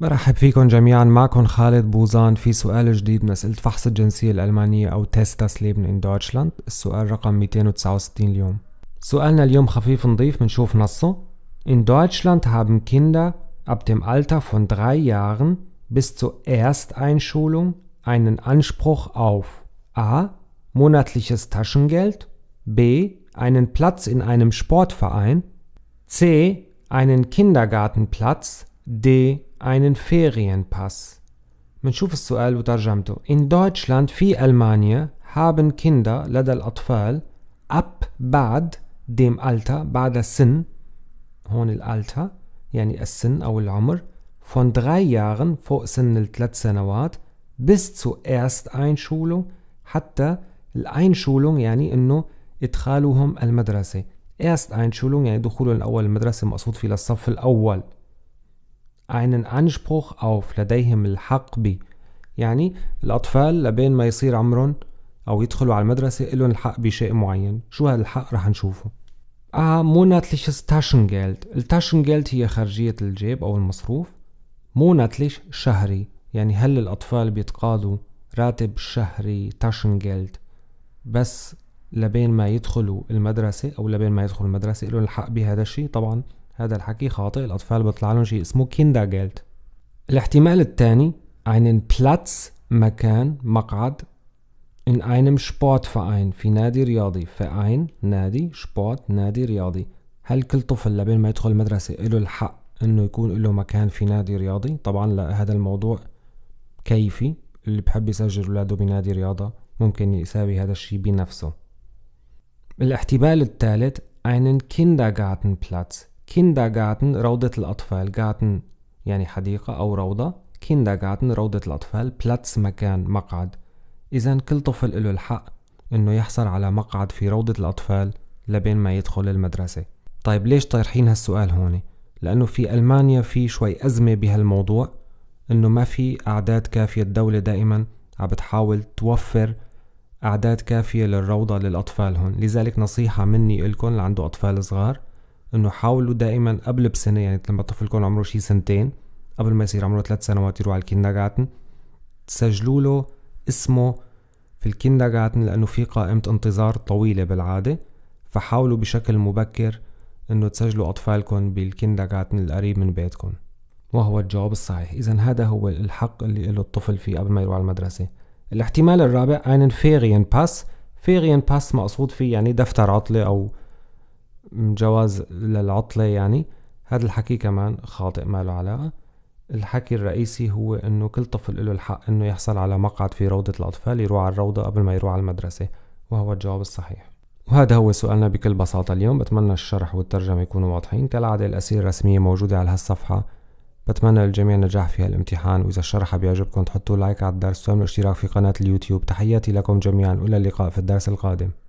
برحب فيكم جميعا معكم خالد بوزان في سؤال جديد من أسئلة فحص الجنسية الألمانية أو تيست das Leben in Deutschland السؤال رقم 269 اليوم سؤالنا اليوم خفيف نضيف بنشوف نصه In Deutschland haben Kinder ab dem Alter von drei Jahren bis zur Ersteinschulung einen Anspruch auf a. monatliches Taschengeld, b. einen Platz in einem Sportverein, c. einen Kindergartenplatz, d einen Ferienpass بنشوف السؤال وترجمته In Deutschland في ألمانيا haben Kinder لدى الأطفال ab بعد dem Alter بعد السن هون الألتا يعني السن أو العمر von drei Jahren فوق سن الثلاث سنوات bis zur Ersteinschulung حتى الأينشولung يعني إنه إدخالهم المدرسة Ersteinschulung يعني دخولهم الأول المدرسة مقصود فيه للصف الأول einen Anspruch auf لديهم الحق بي يعني الأطفال لبين ما يصير عمرهم أو يدخلوا على المدرسة إلهم الحق بشيء معين شو الحق رح نشوفه آه موناتليشس تاشنجيلد التاشنجيلد هي خارجية الجيب أو المصروف موناتليش شهري يعني هل الأطفال بيتقاضوا راتب شهري تاشنجيلد بس لبين ما يدخلوا المدرسة أو لبين ما يدخلوا المدرسة إلهم الحق بهذا الشيء طبعا هذا الحكي خاطئ الأطفال بيطلع لهم شيء اسمه جيلت الاحتمال الثاني einen Platz مكان مقعد in einem Sportverein في نادي رياضي فاين نادي شبوت نادي رياضي هل كل طفل لبين ما يدخل المدرسة له الحق انه يكون له مكان في نادي رياضي طبعا لا هذا الموضوع كيفي اللي بحب يسجل ولاده بنادي رياضة ممكن يساوي هذا الشيء بنفسه الاحتمال الثالث einen Kindergartenplatz كينداغارتن روضة الأطفال جارتن يعني حديقة أو روضة كينداغارتن روضة الأطفال بلاتس مكان مقعد إذا كل طفل له الحق إنه يحصل على مقعد في روضة الأطفال لبين ما يدخل المدرسة طيب ليش طرحين هالسؤال هون؟ لأنه في ألمانيا في شوي أزمة بهالموضوع إنه ما في أعداد كافية الدولة دائما عم بتحاول توفر أعداد كافية للروضة للأطفال هون لذلك نصيحة مني لكم اللي عنده أطفال صغار انه حاولوا دائما قبل بسنه يعني لما الطفل يكون عمره شي سنتين قبل ما يصير عمره ثلاث سنوات يروح على الكيندرغارتن تسجلوا له اسمه في الكيندرغارتن لانه في قائمه انتظار طويله بالعاده فحاولوا بشكل مبكر انه تسجلوا اطفالكم بالكيندرغارتن القريب من بيتكم وهو الجواب الصحيح اذا هذا هو الحق اللي له الطفل فيه قبل ما يروح على المدرسه الاحتمال الرابع اينن باس فيغين باس مقصود فيه يعني دفتر عطله او جواز للعطلة يعني هذا الحكي كمان خاطئ ما له علاقة الحكي الرئيسي هو انه كل طفل له الحق انه يحصل على مقعد في روضة الاطفال يروح على الروضة قبل ما يروح على المدرسة وهو الجواب الصحيح وهذا هو سؤالنا بكل بساطة اليوم بتمنى الشرح والترجمة يكونوا واضحين كالعادة الأسئلة الرسمية موجودة على هالصفحة بتمنى للجميع نجاح في هالامتحان وإذا الشرح بيعجبكم تحطوا لايك على الدرس وتعملوا اشتراك في قناة اليوتيوب تحياتي لكم جميعا وإلى اللقاء في الدرس القادم